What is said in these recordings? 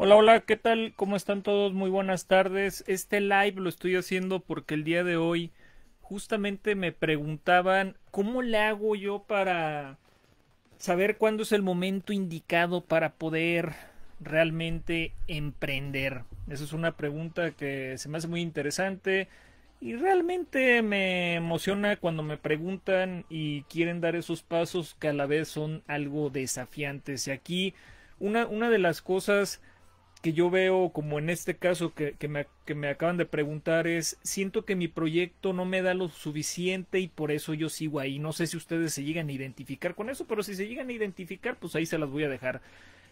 Hola, hola, ¿qué tal? ¿Cómo están todos? Muy buenas tardes. Este live lo estoy haciendo porque el día de hoy justamente me preguntaban cómo le hago yo para saber cuándo es el momento indicado para poder realmente emprender. Esa es una pregunta que se me hace muy interesante y realmente me emociona cuando me preguntan y quieren dar esos pasos que a la vez son algo desafiantes. Y aquí una, una de las cosas que yo veo, como en este caso que, que, me, acaban de preguntar, es, siento que mi proyecto no me da lo suficiente y por eso yo sigo ahí. No sé si ustedes se llegan a identificar con eso, pero si se llegan a identificar, pues ahí se las voy a dejar.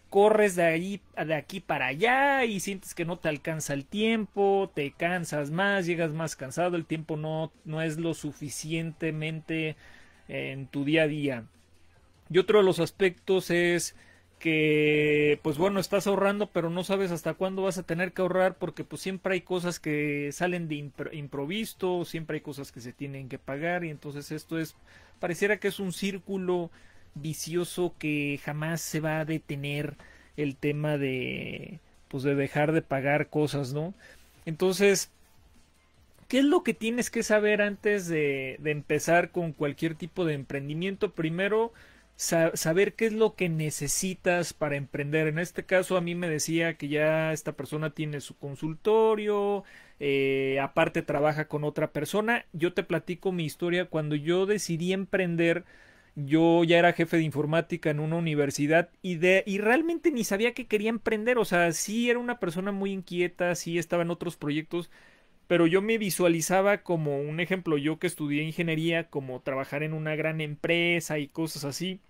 Corres de, ahí, de aquí para allá y sientes que no te alcanza el tiempo, te cansas más, llegas más cansado, el tiempo no, no es lo suficientemente en tu día a día. Y otro de los aspectos es que pues bueno, estás ahorrando, pero no sabes hasta cuándo vas a tener que ahorrar porque pues siempre hay cosas que salen de improviso, siempre hay cosas que se tienen que pagar y entonces esto es pareciera que es un círculo vicioso que jamás se va a detener el tema de pues de dejar de pagar cosas, ¿no? Entonces, ¿qué es lo que tienes que saber antes de, de empezar con cualquier tipo de emprendimiento? Primero, saber qué es lo que necesitas para emprender. En este caso a mí me decía que ya esta persona tiene su consultorio, eh, aparte trabaja con otra persona. Yo te platico mi historia. Cuando yo decidí emprender, yo ya era jefe de informática en una universidad y, de, y realmente ni sabía que quería emprender. O sea, sí era una persona muy inquieta, sí estaba en otros proyectos, pero yo me visualizaba como un ejemplo, yo que estudié ingeniería, como trabajar en una gran empresa y cosas así,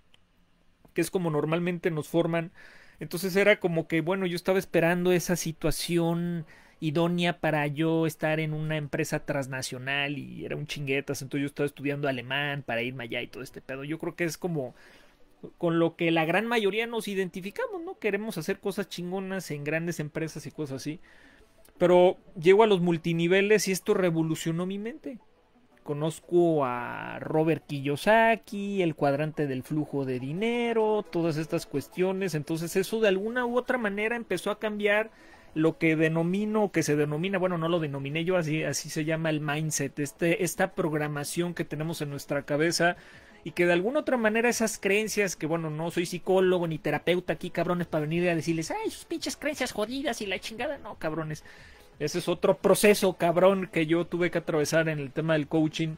que es como normalmente nos forman. Entonces era como que, bueno, yo estaba esperando esa situación idónea para yo estar en una empresa transnacional y era un chinguetas, entonces yo estaba estudiando alemán para irme allá y todo este pedo. Yo creo que es como con lo que la gran mayoría nos identificamos, ¿no? Queremos hacer cosas chingonas en grandes empresas y cosas así. Pero llego a los multiniveles y esto revolucionó mi mente. Conozco a Robert Kiyosaki, el cuadrante del flujo de dinero, todas estas cuestiones. Entonces eso de alguna u otra manera empezó a cambiar lo que denomino, que se denomina, bueno, no lo denominé yo, así, así se llama el mindset, este, esta programación que tenemos en nuestra cabeza y que de alguna otra manera esas creencias, que bueno, no soy psicólogo ni terapeuta aquí, cabrones, para venir a decirles, ay, sus pinches creencias jodidas y la chingada, no, cabrones. Ese es otro proceso, cabrón, que yo tuve que atravesar en el tema del coaching.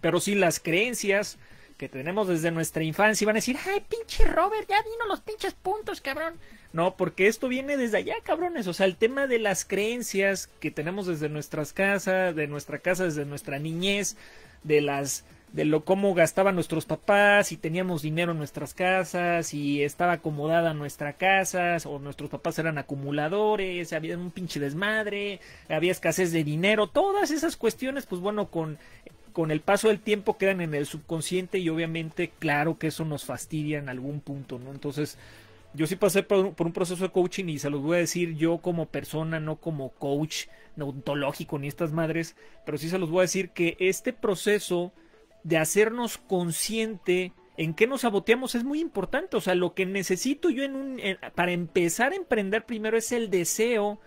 Pero sí, las creencias que tenemos desde nuestra infancia y van a decir, ay, pinche Robert, ya vino los pinches puntos, cabrón. No, porque esto viene desde allá, cabrones. O sea, el tema de las creencias que tenemos desde nuestras casas, de nuestra casa, desde nuestra niñez, de las de lo cómo gastaban nuestros papás, y teníamos dinero en nuestras casas, y estaba acomodada nuestra casa, o nuestros papás eran acumuladores, había un pinche desmadre, había escasez de dinero, todas esas cuestiones, pues bueno, con, con el paso del tiempo quedan en el subconsciente y obviamente claro que eso nos fastidia en algún punto, ¿no? Entonces, yo sí pasé por un, proceso de coaching y se los voy a decir yo como persona, no como coach ontológico ni estas madres, pero sí se los voy a decir que este proceso de hacernos consciente en qué nos saboteamos es muy importante. O sea, lo que necesito yo en un, para empezar a emprender primero es el deseo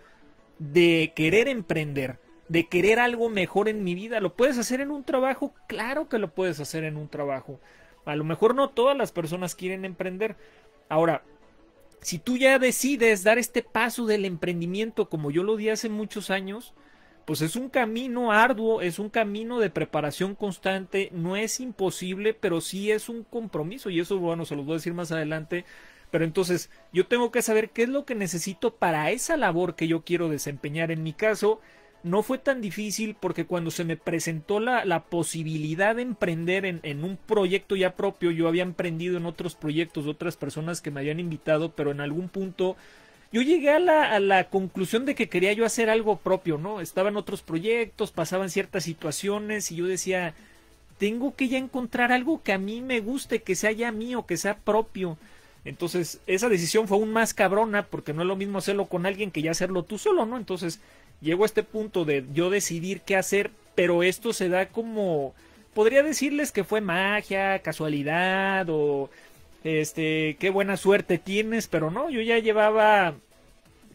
de querer emprender, de querer algo mejor en mi vida. ¿Lo puedes hacer en un trabajo? Claro que lo puedes hacer en un trabajo. A lo mejor no todas las personas quieren emprender. Ahora, si tú ya decides dar este paso del emprendimiento como yo lo di hace muchos años, pues es un camino arduo, es un camino de preparación constante, no es imposible, pero sí es un compromiso y eso, bueno, se lo voy a decir más adelante. Pero entonces yo tengo que saber qué es lo que necesito para esa labor que yo quiero desempeñar. En mi caso, no fue tan difícil porque cuando se me presentó la, la posibilidad de emprender en, en, un proyecto ya propio, yo había emprendido en otros proyectos otras personas que me habían invitado, pero en algún punto yo llegué a la, a la conclusión de que quería yo hacer algo propio, ¿no? Estaban otros proyectos, pasaban ciertas situaciones y yo decía, tengo que ya encontrar algo que a mí me guste, que sea ya mío, que sea propio. Entonces, esa decisión fue aún más cabrona porque no es lo mismo hacerlo con alguien que ya hacerlo tú solo, ¿no? Entonces, llego a este punto de yo decidir qué hacer, pero esto se da como podría decirles que fue magia, casualidad o este, qué buena suerte tienes, pero no, yo ya llevaba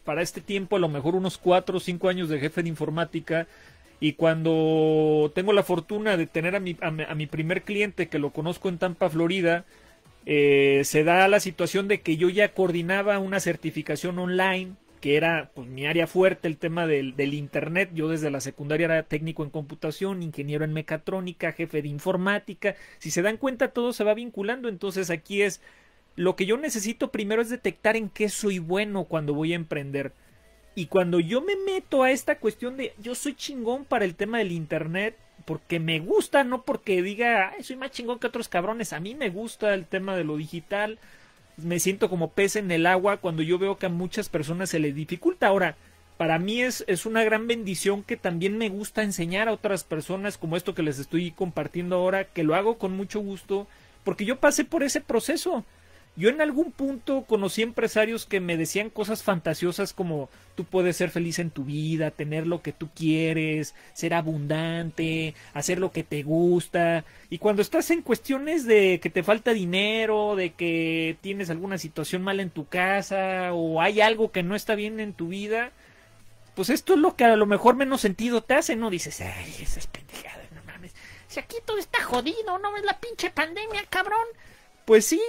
para este tiempo a lo mejor unos cuatro o cinco años de jefe de informática y cuando tengo la fortuna de tener a mi, a, mi primer cliente que lo conozco en Tampa, Florida, eh, se da la situación de que yo ya coordinaba una certificación online que era pues, mi área fuerte, el tema del, Internet. Yo desde la secundaria era técnico en computación, ingeniero en mecatrónica, jefe de informática. Si se dan cuenta, todo se va vinculando. Entonces aquí es, lo que yo necesito primero es detectar en qué soy bueno cuando voy a emprender. Y cuando yo me meto a esta cuestión de yo soy chingón para el tema del Internet, porque me gusta, no porque diga, soy más chingón que otros cabrones, a mí me gusta el tema de lo digital me siento como pez en el agua cuando yo veo que a muchas personas se le dificulta. Ahora, para mí es, es una gran bendición que también me gusta enseñar a otras personas como esto que les estoy compartiendo ahora, que lo hago con mucho gusto, porque yo pasé por ese proceso. Yo en algún punto conocí empresarios que me decían cosas fantasiosas como tú puedes ser feliz en tu vida, tener lo que tú quieres, ser abundante, hacer lo que te gusta. Y cuando estás en cuestiones de que te falta dinero, de que tienes alguna situación mal en tu casa o hay algo que no está bien en tu vida, pues esto es lo que a lo mejor menos sentido te hace, ¿no? Dices, ay, esas pendejadas, no mames. Si aquí todo está jodido, ¿no ves la pinche pandemia, cabrón? Pues sí,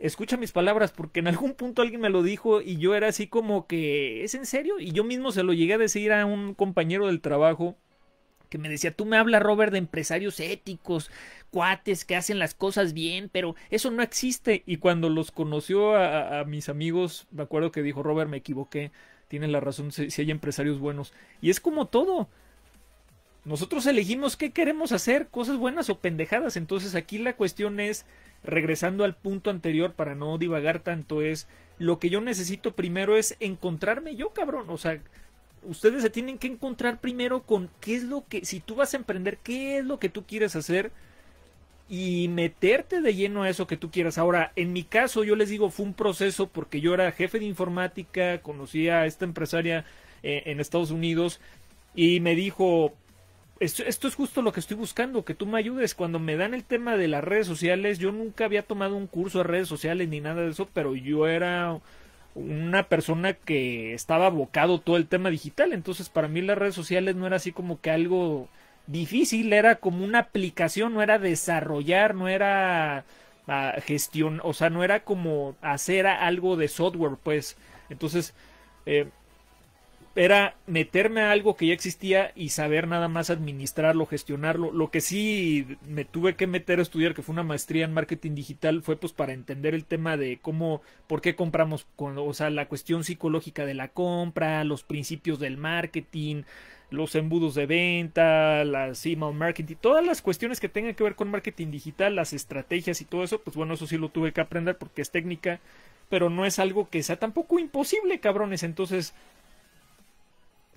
escucha mis palabras, porque en algún punto alguien me lo dijo y yo era así como que, ¿es en serio? Y yo mismo se lo llegué a decir a un compañero del trabajo que me decía, tú me hablas, Robert, de empresarios éticos, cuates que hacen las cosas bien, pero eso no existe. Y cuando los conoció a, mis amigos, me acuerdo que dijo, Robert, me equivoqué, tienen la razón, si hay empresarios buenos. Y es como todo, nosotros elegimos qué queremos hacer, cosas buenas o pendejadas. Entonces aquí la cuestión es, regresando al punto anterior para no divagar tanto, es lo que yo necesito primero es encontrarme yo, cabrón. O sea, ustedes se tienen que encontrar primero con qué es lo que, si tú vas a emprender, qué es lo que tú quieres hacer y meterte de lleno a eso que tú quieras. Ahora, en mi caso, yo les digo, fue un proceso porque yo era jefe de informática, conocí a esta empresaria eh, en Estados Unidos y me dijo, esto, es justo lo que estoy buscando, que tú me ayudes. Cuando me dan el tema de las redes sociales, yo nunca había tomado un curso de redes sociales ni nada de eso, pero yo era una persona que estaba abocado todo el tema digital. Entonces, para mí las redes sociales no era así como que algo difícil, era como una aplicación, no era desarrollar, no era ah, gestión, o sea, no era como hacer algo de software, pues. Entonces, eh, era meterme a algo que ya existía y saber nada más administrarlo, gestionarlo. Lo que sí me tuve que meter a estudiar, que fue una maestría en marketing digital, fue pues para entender el tema de cómo, por qué compramos, o sea, la cuestión psicológica de la compra, los principios del marketing, los embudos de venta, las email marketing, todas las cuestiones que tengan que ver con marketing digital, las estrategias y todo eso, pues bueno, eso sí lo tuve que aprender porque es técnica, pero no es algo que sea tampoco imposible, cabrones. Entonces,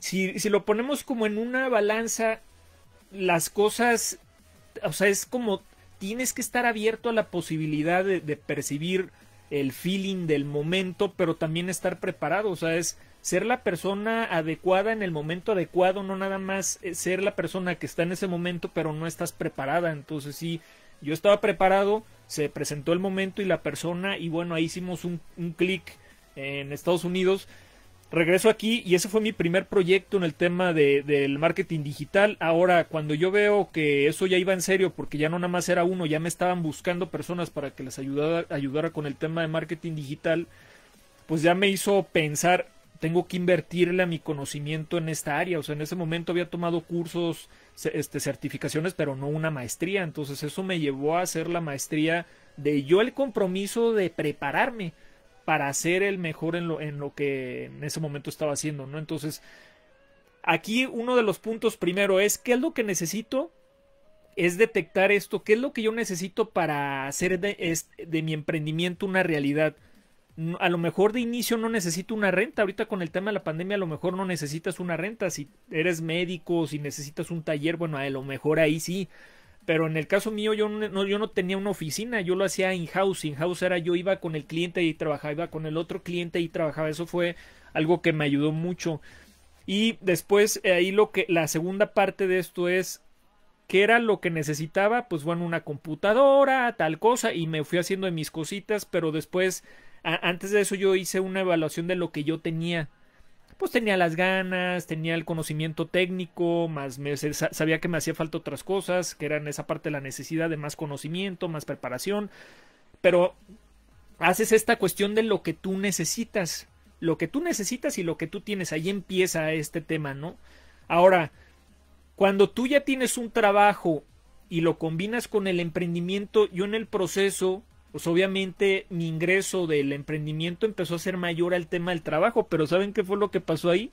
si, si lo ponemos como en una balanza, las cosas, o sea, es como tienes que estar abierto a la posibilidad de, percibir el feeling del momento, pero también estar preparado, o sea, es ser la persona adecuada en el momento adecuado, no nada más eh, ser la persona que está en ese momento, pero no estás preparada. Entonces, sí, yo estaba preparado, se presentó el momento y la persona, y bueno, ahí hicimos un, un clic en Estados Unidos regreso aquí y ese fue mi primer proyecto en el tema de, del marketing digital. Ahora, cuando yo veo que eso ya iba en serio, porque ya no nada más era uno, ya me estaban buscando personas para que les ayudara, ayudara con el tema de marketing digital, pues ya me hizo pensar, tengo que invertirle a mi conocimiento en esta área. O sea, en ese momento había tomado cursos, este, certificaciones, pero no una maestría. Entonces eso me llevó a hacer la maestría de yo el compromiso de prepararme para ser el mejor en lo, en lo que en ese momento estaba haciendo, ¿no? Entonces, aquí uno de los puntos primero es, ¿qué es lo que necesito? Es detectar esto, ¿qué es lo que yo necesito para hacer de, de mi emprendimiento una realidad? Mm, a lo mejor de inicio no necesito una renta. Ahorita con el tema de la pandemia, a lo mejor no necesitas una renta. Si eres médico, si necesitas un taller, bueno, a lo mejor ahí sí. Pero en el caso mío yo no, yo no tenía una oficina, yo lo hacía in-house. In-house era yo iba con el cliente y trabajaba, iba con el otro cliente y trabajaba. Eso fue algo que me ayudó mucho. Y después eh, ahí lo que la segunda parte de esto es qué era lo que necesitaba, pues bueno, una computadora, tal cosa y me fui haciendo de mis cositas, pero después antes de eso yo hice una evaluación de lo que yo tenía pues tenía las ganas, tenía el conocimiento técnico, más sabía que me hacía falta otras cosas, que eran esa parte de la necesidad de más conocimiento, más preparación, pero haces esta cuestión de lo que tú necesitas, lo que tú necesitas y lo que tú tienes, ahí empieza este tema, ¿no? Ahora, cuando tú ya tienes un trabajo y lo combinas con el emprendimiento, yo en el proceso pues obviamente mi ingreso del emprendimiento empezó a ser mayor al tema del trabajo, pero ¿saben qué fue lo que pasó ahí?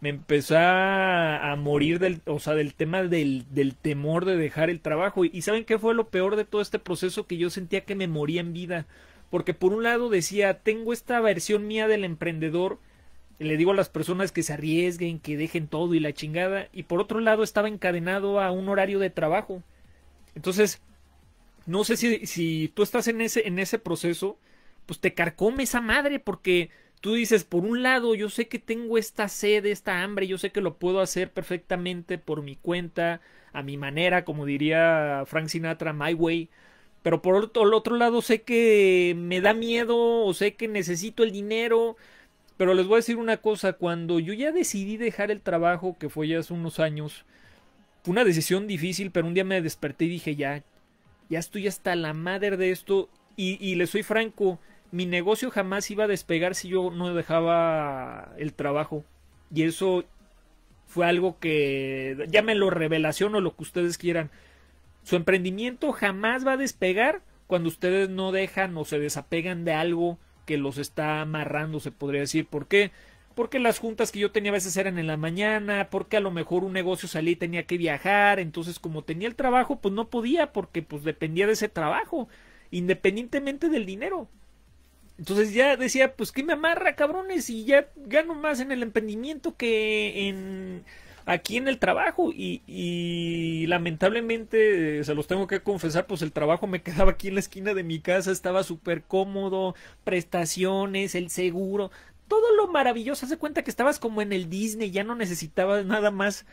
Me empecé a, morir del, o sea, del tema del, temor de dejar el trabajo. y ¿saben qué fue lo peor de todo este proceso? Que yo sentía que me moría en vida. Porque por un lado decía, tengo esta versión mía del emprendedor, le digo a las personas que se arriesguen, que dejen todo y la chingada. Y por otro lado estaba encadenado a un horario de trabajo. Entonces, no sé si, si tú estás en ese, en ese proceso, pues te carcome esa madre porque tú dices, por un lado, yo sé que tengo esta sed, esta hambre, yo sé que lo puedo hacer perfectamente por mi cuenta, a mi manera, como diría Frank Sinatra, my way. Pero por otro, el otro lado sé que me da miedo o sé que necesito el dinero. Pero les voy a decir una cosa, cuando yo ya decidí dejar el trabajo, que fue ya hace unos años, fue una decisión difícil, pero un día me desperté y dije, ya, ya estoy hasta la madre de esto y, y le soy franco, mi negocio jamás iba a despegar si yo no dejaba el trabajo. Y eso fue algo que, ya lo revelación o lo que ustedes quieran. Su emprendimiento jamás va a despegar cuando ustedes no dejan o se desapegan de algo que los está amarrando, se podría decir. ¿Por qué? porque las juntas que yo tenía a veces eran en la mañana, porque a lo mejor un negocio salí y tenía que viajar, entonces como tenía el trabajo, pues no podía, porque pues dependía de ese trabajo, independientemente del dinero. Entonces ya decía, pues que me amarra, cabrones, y ya gano más en el emprendimiento que en aquí en el trabajo. Y, y lamentablemente, se los tengo que confesar, pues el trabajo me quedaba aquí en la esquina de mi casa, estaba súper cómodo, prestaciones, el seguro, todo lo maravilloso. Hace cuenta que estabas como en el Disney, ya no necesitabas nada más.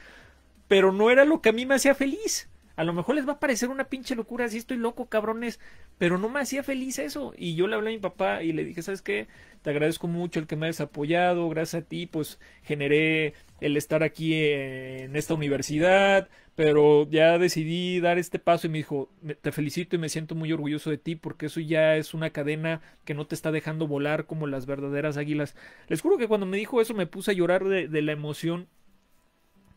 Pero no era lo que a mí me hacía feliz. A lo mejor les va a parecer una pinche locura, si estoy loco, cabrones, pero no me hacía feliz eso. Y yo le hablé a mi papá y le dije, ¿sabes qué? Te agradezco mucho el que me has apoyado, gracias a ti, pues generé el estar aquí en esta universidad, pero ya decidí dar este paso y me dijo, te felicito y me siento muy orgulloso de ti porque eso ya es una cadena que no te está dejando volar como las verdaderas águilas. Les juro que cuando me dijo eso me puse a llorar de la emoción.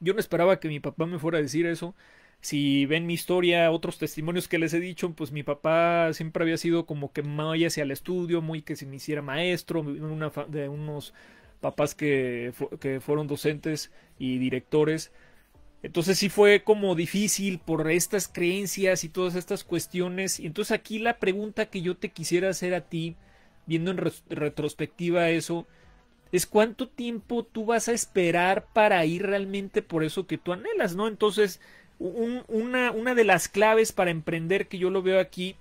Yo no esperaba que mi papá me fuera a decir eso si ven mi historia, otros testimonios que les he dicho, pues mi papá siempre había sido como que muy hacia el estudio, muy que se me hiciera maestro, de unos papás que, que fueron docentes y directores. Entonces sí fue como difícil por estas creencias y todas estas cuestiones. Y entonces aquí la pregunta que yo te quisiera hacer a ti, viendo en retrospectiva eso, es cuánto tiempo tú vas a esperar para ir realmente por eso que tú anhelas, ¿no? Entonces, una, una, de las claves para emprender que yo lo veo aquí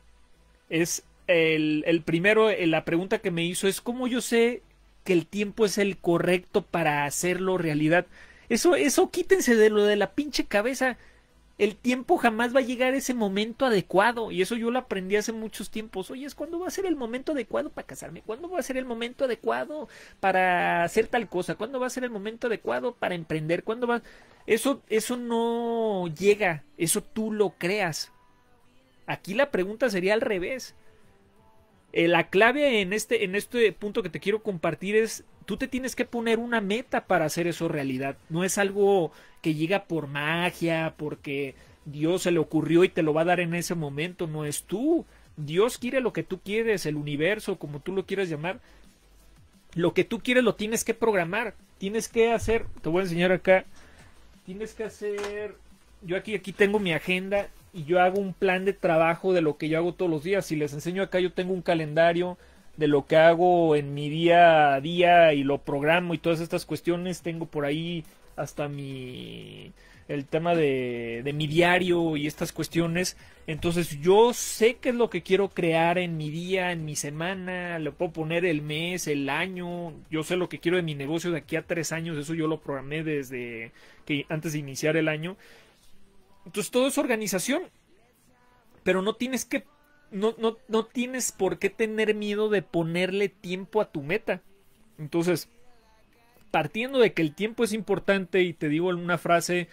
es el, el primero, eh, la pregunta que me hizo es cómo yo sé que el tiempo es el correcto para hacerlo realidad. Eso, eso quítense de lo de la pinche cabeza. El tiempo jamás va a llegar a ese momento adecuado. Y eso yo lo aprendí hace muchos tiempos. Oye, es cuándo va a ser el momento adecuado para casarme. ¿Cuándo va a ser el momento adecuado para hacer tal cosa? ¿Cuándo va a ser el momento adecuado para emprender? ¿Cuándo va? Eso, eso no llega. Eso tú lo creas. Aquí la pregunta sería al revés. Eh, la clave en este, en este punto que te quiero compartir es tú te tienes que poner una meta para hacer eso realidad. No es algo que llega por magia, porque Dios se le ocurrió y te lo va a dar en ese momento. No es tú. Dios quiere lo que tú quieres, el universo, como tú lo quieras llamar. Lo que tú quieres lo tienes que programar. Tienes que hacer. Te voy a enseñar acá. Tienes que hacer. Yo aquí, aquí tengo mi agenda y yo hago un plan de trabajo de lo que yo hago todos los días. Si les enseño acá, yo tengo un calendario de lo que hago en mi día a día y lo programo y todas estas cuestiones. Tengo por ahí hasta mi el tema de, mi diario y estas cuestiones. Entonces yo sé qué es lo que quiero crear en mi día, en mi semana, le puedo poner el mes, el año, yo sé lo que quiero de mi negocio de aquí a tres años, eso yo lo programé desde que antes de iniciar el año. Entonces todo es organización, pero no tienes que no, no, no tienes por qué tener miedo de ponerle tiempo a tu meta. Entonces, partiendo de que el tiempo es importante, y te digo en una frase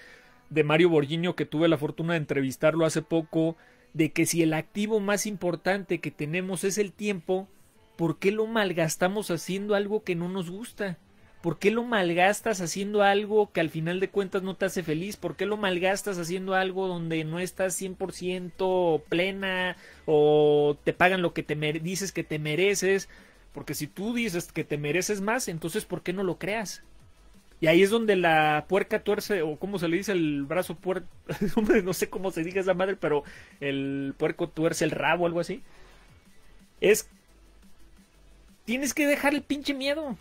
de Mario Borgiño que tuve la fortuna de entrevistarlo hace poco, de que si el activo más importante que tenemos es el tiempo, ¿por qué lo malgastamos haciendo algo que no nos gusta? ¿Por qué lo malgastas haciendo algo que al final de cuentas no te hace feliz? ¿Por qué lo malgastas haciendo algo donde no estás 100% plena o te pagan lo que te dices que te mereces? Porque si tú dices que te mereces más, entonces ¿por qué no lo creas? Y ahí es donde la puerca tuerce, o como se le dice el brazo puerco, hombre, no sé cómo se diga esa madre, pero el puerco tuerce el rabo, algo así. Es. Tienes que dejar el pinche miedo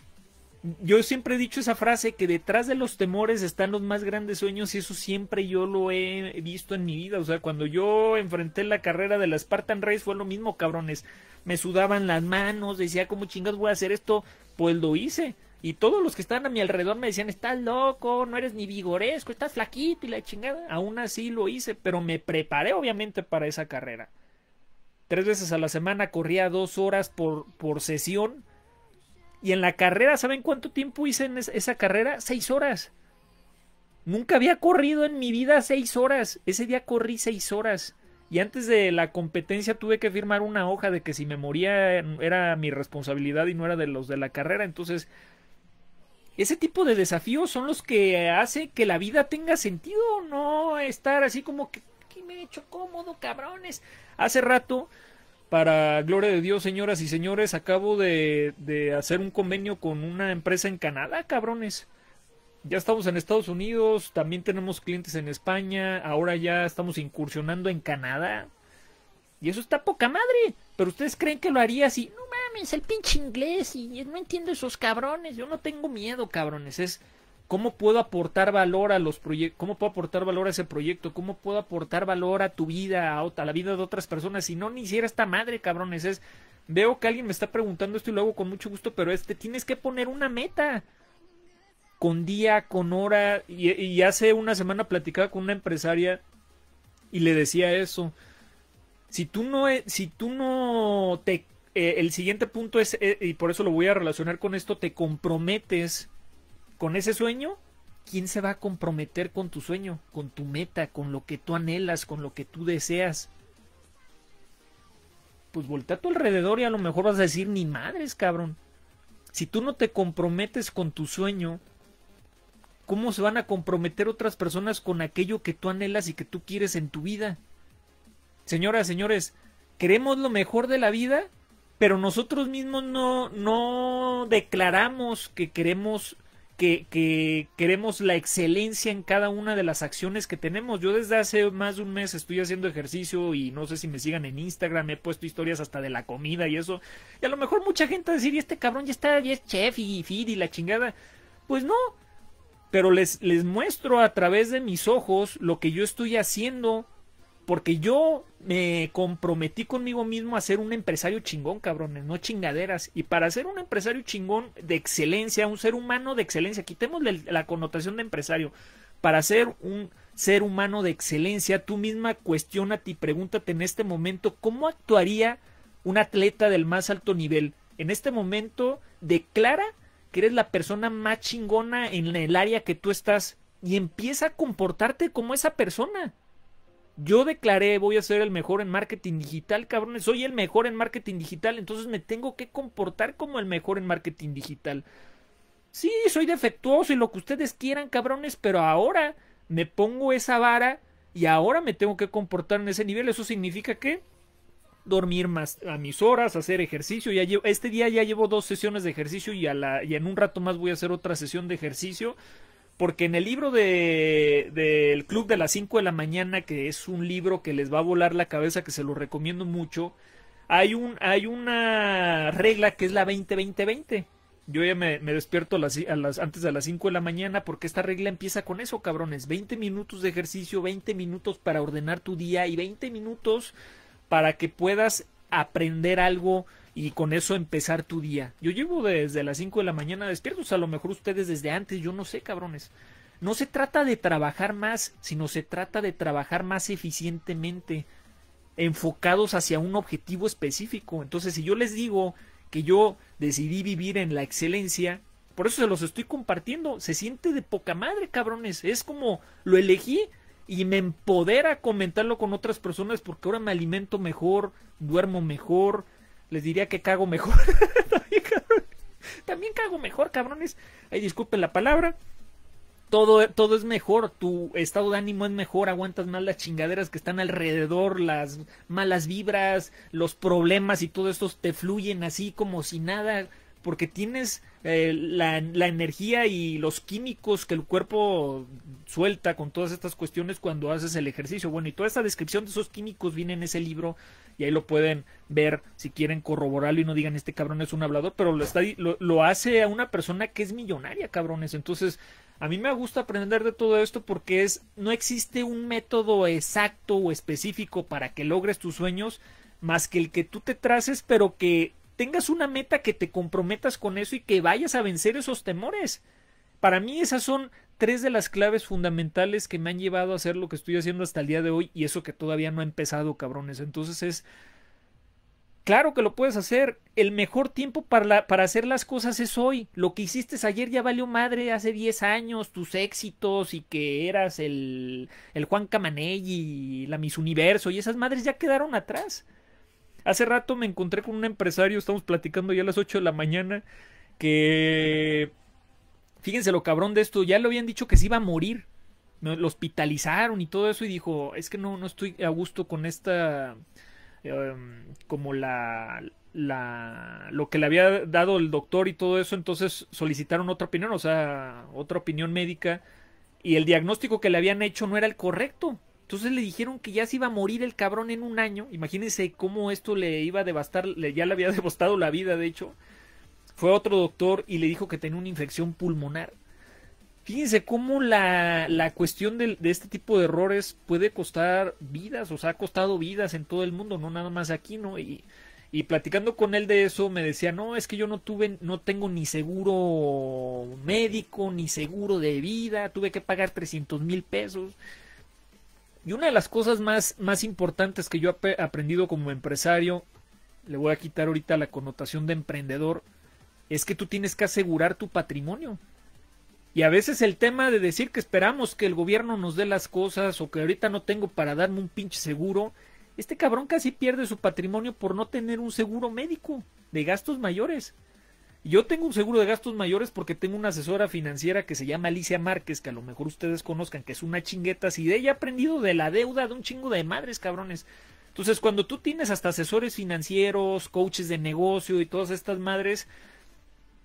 yo siempre he dicho esa frase que detrás de los temores están los más grandes sueños y eso siempre yo lo he visto en mi vida. O sea, cuando yo enfrenté la carrera de la Spartan Race fue lo mismo, cabrones. Me sudaban las manos, decía, ¿cómo chingados voy a hacer esto? Pues lo hice. Y todos los que estaban a mi alrededor me decían, estás loco, no eres ni vigoresco, estás flaquito y la chingada. Aún así lo hice, pero me preparé obviamente para esa carrera. Tres veces a la semana corría dos horas por, por sesión y en la carrera, ¿saben cuánto tiempo hice en esa carrera? Seis horas. Nunca había corrido en mi vida seis horas. Ese día corrí seis horas. Y antes de la competencia tuve que firmar una hoja de que si me moría era mi responsabilidad y no era de los de la carrera. Entonces, ese tipo de desafíos son los que hace que la vida tenga sentido, no estar así como que, que me he hecho cómodo, cabrones. Hace rato para gloria de Dios, señoras y señores, acabo de, de hacer un convenio con una empresa en Canadá, cabrones ya estamos en Estados Unidos, también tenemos clientes en España, ahora ya estamos incursionando en Canadá. Y eso está poca madre. Pero ustedes creen que lo haría así. No mames, el pinche inglés y no entiendo esos cabrones. Yo no tengo miedo, cabrones. Es ¿Cómo puedo aportar valor a los proyectos? ¿Cómo puedo aportar valor a ese proyecto? ¿Cómo puedo aportar valor a tu vida, a, la vida de otras personas? Si no, ni hiciera esta madre, cabrones. Es, veo que alguien me está preguntando esto y lo hago con mucho gusto, pero este, tienes que poner una meta. Con día, con hora. Y, hace una semana platicaba con una empresaria y le decía eso. Si tú no, e, si tú no te... Eh, el siguiente punto es, eh, y por eso lo voy a relacionar con esto, te comprometes con ese sueño, ¿quién se va a comprometer con tu sueño, con tu meta, con lo que tú anhelas, con lo que tú deseas? Pues voltea a tu alrededor y a lo mejor vas a decir, ni madres, cabrón. Si tú no te comprometes con tu sueño, ¿cómo se van a comprometer otras personas con aquello que tú anhelas y que tú quieres en tu vida? Señoras, señores, queremos lo mejor de la vida, pero nosotros mismos no, no declaramos que queremos que, queremos la excelencia en cada una de las acciones que tenemos. Yo desde hace más de un mes estoy haciendo ejercicio y no sé si me sigan en Instagram, he puesto historias hasta de la comida y eso. Y a lo mejor mucha gente va decir, y este cabrón ya está, ya es chef y feed y la chingada. Pues no, pero les, les muestro a través de mis ojos lo que yo estoy haciendo porque yo me comprometí conmigo mismo a ser un empresario chingón, cabrones, no chingaderas. Y para ser un empresario chingón de excelencia, un ser humano de excelencia, quitemos la connotación de empresario. Para ser un ser humano de excelencia, tú misma cuestionate y pregúntate en este momento cómo actuaría un atleta del más alto nivel. En este momento declara que eres la persona más chingona en el área que tú estás y empieza a comportarte como esa persona. Yo declaré, voy a ser el mejor en marketing digital, cabrones. Soy el mejor en marketing digital, entonces me tengo que comportar como el mejor en marketing digital. Sí, soy defectuoso y lo que ustedes quieran, cabrones, pero ahora me pongo esa vara y ahora me tengo que comportar en ese nivel. Eso significa que dormir más a mis horas, hacer ejercicio. Ya este día ya llevo dos sesiones de ejercicio y, a la, y en un rato más voy a hacer otra sesión de ejercicio porque en el libro del de, del Club de las 5 de la mañana, que es un libro que les va a volar la cabeza, que se lo recomiendo mucho, hay, un, hay una regla que es la 20-20-20. Yo ya me, despierto a las, antes de las 5 de la mañana porque esta regla empieza con eso, cabrones. 20 minutos de ejercicio, 20 minutos para ordenar tu día y 20 minutos para que puedas aprender algo y con eso empezar tu día. Yo llevo desde las 5 de la mañana despiertos, a lo mejor ustedes desde antes, yo no sé, cabrones. No se trata de trabajar más, sino se trata de trabajar más eficientemente, enfocados hacia un objetivo específico. Entonces, si yo les digo que yo decidí vivir en la excelencia, por eso se los estoy compartiendo, se siente de poca madre, cabrones. Es como lo elegí, y me empodera comentarlo con otras personas porque ahora me alimento mejor, duermo mejor, les diría que cago mejor. también, cago mejor, cabrones. Ay, disculpen la palabra. Todo, todo, es mejor, tu estado de ánimo es mejor, aguantas más las chingaderas que están alrededor, las malas vibras, los problemas y todo esto te fluyen así como si nada, porque tienes eh, la, la, energía y los químicos que el cuerpo suelta con todas estas cuestiones cuando haces el ejercicio. Bueno, y toda esta descripción de esos químicos viene en ese libro y ahí lo pueden ver si quieren corroborarlo y no digan este cabrón es un hablador, pero lo, está, lo, lo hace a una persona que es millonaria, cabrones. Entonces, a mí me gusta aprender de todo esto porque es no existe un método exacto o específico para que logres tus sueños más que el que tú te traces, pero que tengas una meta que te comprometas con eso y que vayas a vencer esos temores. Para mí esas son tres de las claves fundamentales que me han llevado a hacer lo que estoy haciendo hasta el día de hoy y eso que todavía no ha empezado, cabrones. Entonces es... Claro que lo puedes hacer. El mejor tiempo para, para hacer las cosas es hoy. Lo que hiciste ayer ya valió madre hace 10 años, tus éxitos y que eras el, el Juan Camanelli y la Miss Universo y esas madres ya quedaron atrás. Hace rato me encontré con un empresario, estamos platicando ya a las 8 de la mañana, que Fíjense lo cabrón de esto, ya le habían dicho que se iba a morir. Lo hospitalizaron y todo eso y dijo, es que no, no estoy a gusto con esta... Em, como la, la... lo que le había dado el doctor y todo eso, entonces solicitaron otra opinión, o sea, otra opinión médica. Y el diagnóstico que le habían hecho no era el correcto. Entonces le dijeron que ya se iba a morir el cabrón en un año. Imagínense cómo esto le iba a devastar, ya le había devastado la vida, de hecho. Fue a otro doctor y le dijo que tenía una infección pulmonar. Fíjense cómo la, cuestión de, este tipo de errores puede costar vidas, o sea, ha costado vidas en todo el mundo, no nada más aquí, ¿no? Y, y platicando con él de eso me decía, no, es que yo no tuve, no tengo ni seguro médico, ni seguro de vida, tuve que pagar 300 mil pesos. Y una de las cosas más, más importantes que yo he aprendido como empresario, le voy a quitar ahorita la connotación de emprendedor, es que tú tienes que asegurar tu patrimonio. Y a veces el tema de decir que esperamos que el gobierno nos dé las cosas o que ahorita no tengo para darme un pinche seguro, este cabrón casi pierde su patrimonio por no tener un seguro médico de gastos mayores. Yo tengo un seguro de gastos mayores porque tengo una asesora financiera que se llama Alicia Márquez, que a lo mejor ustedes conozcan, que es una chingueta, así de ella ha aprendido de la deuda de un chingo de madres, cabrones. Entonces, cuando tú tienes hasta asesores financieros, coaches de negocio y todas estas madres,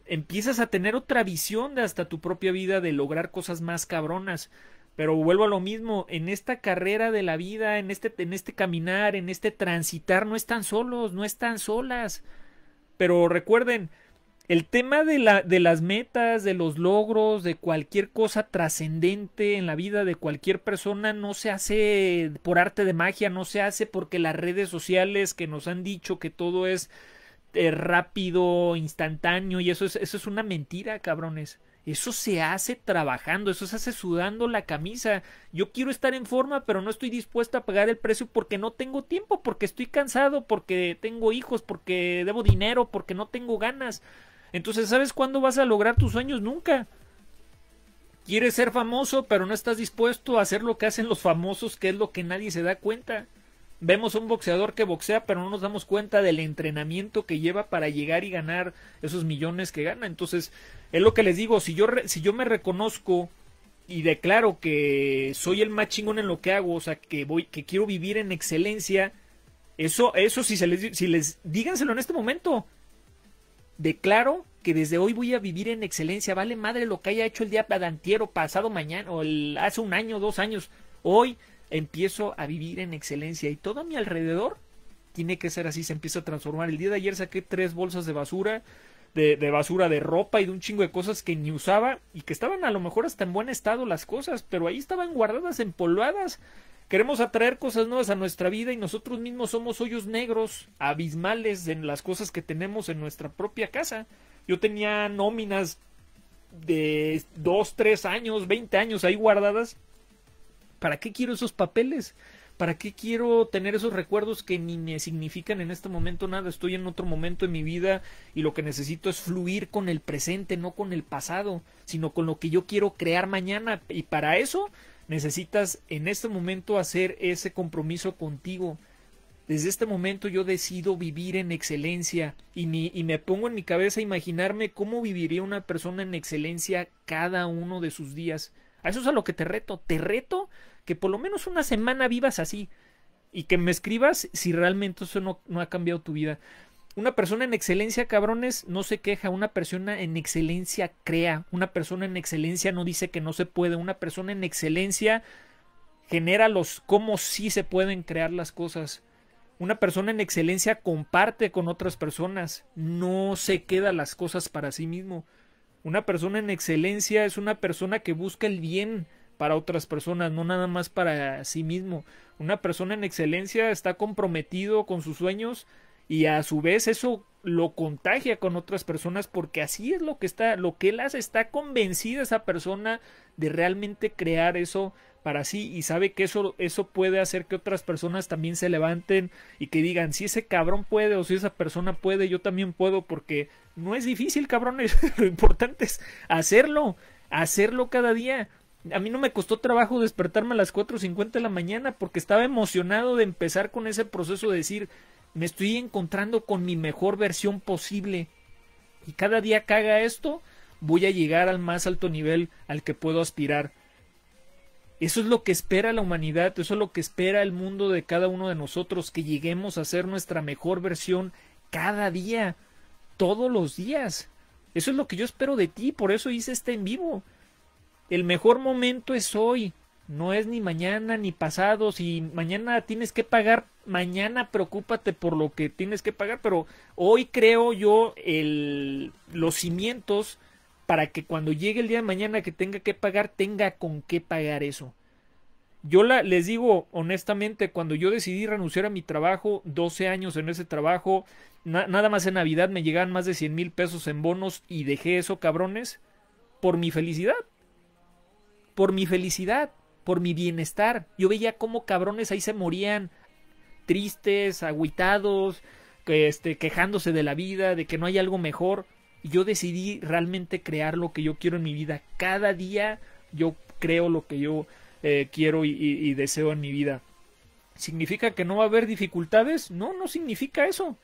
empiezas a tener otra visión de hasta tu propia vida, de lograr cosas más cabronas. Pero vuelvo a lo mismo, en esta carrera de la vida, en este, en este caminar, en este transitar, no están solos, no están solas. Pero recuerden, el tema de, la, de las metas, de los logros, de cualquier cosa trascendente en la vida de cualquier persona no se hace por arte de magia, no se hace porque las redes sociales que nos han dicho que todo es eh, rápido, instantáneo, y eso es, eso es una mentira, cabrones. Eso se hace trabajando, eso se hace sudando la camisa. Yo quiero estar en forma, pero no estoy dispuesto a pagar el precio porque no tengo tiempo, porque estoy cansado, porque tengo hijos, porque debo dinero, porque no tengo ganas. Entonces, ¿sabes cuándo vas a lograr tus sueños? Nunca. Quieres ser famoso, pero no estás dispuesto a hacer lo que hacen los famosos, que es lo que nadie se da cuenta vemos un boxeador que boxea, pero no nos damos cuenta del entrenamiento que lleva para llegar y ganar esos millones que gana. Entonces, es lo que les digo, si yo, si yo me reconozco y declaro que soy el más chingón en lo que hago, o sea, que voy que quiero vivir en excelencia, eso eso si se les si les díganselo en este momento. Declaro que desde hoy voy a vivir en excelencia, vale madre lo que haya hecho el día padantiero, pasado mañana o hace un año, dos años. Hoy empiezo a vivir en excelencia y todo a mi alrededor tiene que ser así, se empieza a transformar. El día de ayer saqué tres bolsas de basura, de, de, basura de ropa y de un chingo de cosas que ni usaba y que estaban a lo mejor hasta en buen estado las cosas, pero ahí estaban guardadas, empolvadas. Queremos atraer cosas nuevas a nuestra vida y nosotros mismos somos hoyos negros, abismales en las cosas que tenemos en nuestra propia casa. Yo tenía nóminas de 2, 3 años, 20 años ahí guardadas ¿Para qué quiero esos papeles? ¿Para qué quiero tener esos recuerdos que ni me significan en este momento nada? Estoy en otro momento de mi vida y lo que necesito es fluir con el presente, no con el pasado, sino con lo que yo quiero crear mañana. Y para eso necesitas en este momento hacer ese compromiso contigo. Desde este momento yo decido vivir en excelencia y, y me pongo en mi cabeza a imaginarme cómo viviría una persona en excelencia cada uno de sus días eso es a lo que te reto. Te reto que por lo menos una semana vivas así y que me escribas si realmente eso no, no ha cambiado tu vida. Una persona en excelencia, cabrones, no se queja. Una persona en excelencia crea. Una persona en excelencia no dice que no se puede. Una persona en excelencia genera los cómo sí se pueden crear las cosas. Una persona en excelencia comparte con otras personas, no se queda las cosas para sí mismo. Una persona en excelencia es una persona que busca el bien para otras personas, no nada más para sí mismo. Una persona en excelencia está comprometido con sus sueños y a su vez eso lo contagia con otras personas porque así es lo que está, lo que él hace, está convencida esa persona de realmente crear eso para sí y sabe que eso, eso puede hacer que otras personas también se levanten y que digan si ese cabrón puede o si esa persona puede, yo también puedo porque no es difícil, cabrones, lo importante es hacerlo, hacerlo cada día. A mí no me costó trabajo despertarme a las 4.50 de la mañana porque estaba emocionado de empezar con ese proceso de decir, me estoy encontrando con mi mejor versión posible. Y cada día que haga esto, voy a llegar al más alto nivel al que puedo aspirar. Eso es lo que espera la humanidad, eso es lo que espera el mundo de cada uno de nosotros, que lleguemos a ser nuestra mejor versión cada día, todos los días. Eso es lo que yo espero de ti, por eso hice este en vivo. El mejor momento es hoy, no es ni mañana ni pasado. Si mañana tienes que pagar, mañana preocúpate por lo que tienes que pagar, pero hoy creo yo el, los cimientos para que cuando llegue el día de mañana que tenga que pagar, tenga con qué pagar eso. Yo la, les digo honestamente, cuando yo decidí renunciar a mi trabajo, 12 años en ese trabajo, nada más en Navidad me llegaban más de 100 mil pesos en bonos y dejé eso, cabrones, por mi felicidad. Por mi felicidad, por mi bienestar. Yo veía cómo cabrones ahí se morían, tristes, agüitados, que, este, quejándose de la vida, de que no hay algo mejor yo decidí realmente crear lo que yo quiero en mi vida. Cada día yo creo lo que yo eh, quiero y, y deseo en mi vida. ¿Significa que no va a haber dificultades? No, no significa eso.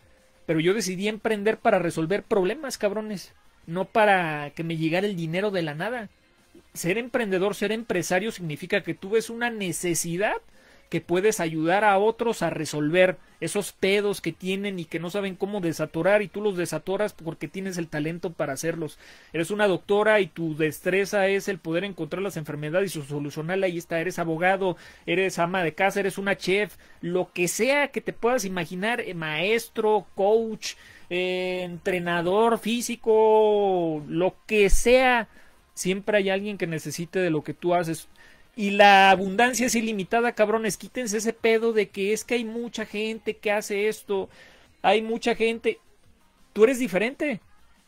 Pero yo decidí emprender para resolver problemas, cabrones. No para que me llegara el dinero de la nada. Ser emprendedor, ser empresario significa que tú ves una necesidad que puedes ayudar a otros a resolver esos pedos que tienen y que no saben cómo desatorar y tú los desatoras porque tienes el talento para hacerlos. Eres una doctora y tu destreza es el poder encontrar las enfermedades y solucionarla. Ahí está, eres abogado, eres ama de casa, eres una chef, lo que sea que te puedas imaginar, eh, maestro, coach, eh, entrenador físico, lo que sea. Siempre hay alguien que necesite de lo que tú haces y la abundancia es ilimitada, cabrones. Quítense ese pedo de que es que hay mucha gente que hace esto. Hay mucha gente. Tú eres diferente.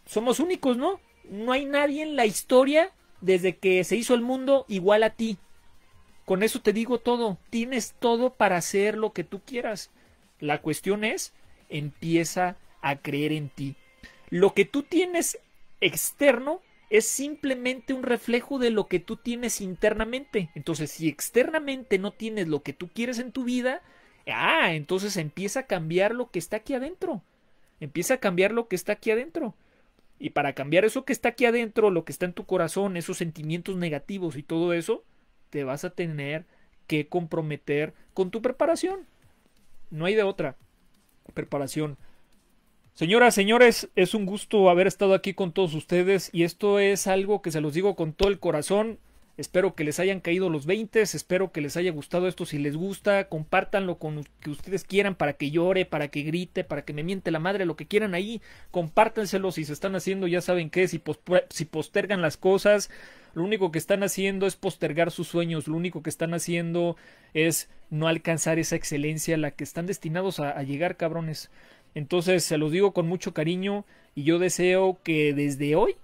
Somos únicos, ¿no? No hay nadie en la historia desde que se hizo el mundo igual a ti. Con eso te digo todo. Tienes todo para hacer lo que tú quieras. La cuestión es, empieza a creer en ti. Lo que tú tienes externo es simplemente un reflejo de lo que tú tienes internamente. Entonces, si externamente no tienes lo que tú quieres en tu vida, ah, entonces empieza a cambiar lo que está aquí adentro. Empieza a cambiar lo que está aquí adentro. Y para cambiar eso que está aquí adentro, lo que está en tu corazón, esos sentimientos negativos y todo eso, te vas a tener que comprometer con tu preparación. No hay de otra. Preparación Señoras, señores, es un gusto haber estado aquí con todos ustedes y esto es algo que se los digo con todo el corazón. Espero que les hayan caído los 20, espero que les haya gustado esto. Si les gusta, compártanlo con lo que ustedes quieran para que llore, para que grite, para que me miente la madre, lo que quieran ahí. compártenselo si se están haciendo, ya saben qué, si, si postergan las cosas, lo único que están haciendo es postergar sus sueños, lo único que están haciendo es no alcanzar esa excelencia a la que están destinados a llegar, cabrones. Entonces se los digo con mucho cariño y yo deseo que desde hoy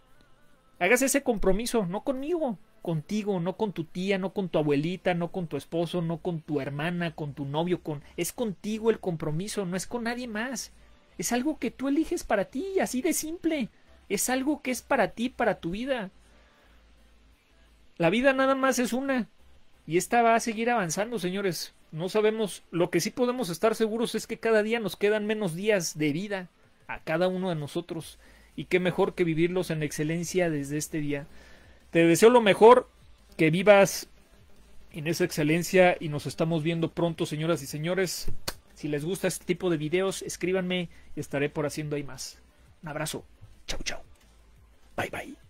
hagas ese compromiso, no conmigo, contigo, no con tu tía, no con tu abuelita, no con tu esposo, no con tu hermana, con tu novio, con es contigo el compromiso, no es con nadie más. Es algo que tú eliges para ti, así de simple. Es algo que es para ti, para tu vida. La vida nada más es una. Y esta va a seguir avanzando, señores. No sabemos, lo que sí podemos estar seguros es que cada día nos quedan menos días de vida a cada uno de nosotros y qué mejor que vivirlos en excelencia desde este día. Te deseo lo mejor, que vivas en esa excelencia y nos estamos viendo pronto, señoras y señores. Si les gusta este tipo de videos, escríbanme, y estaré por haciendo ahí más. Un abrazo. Chau, chau. Bye, bye.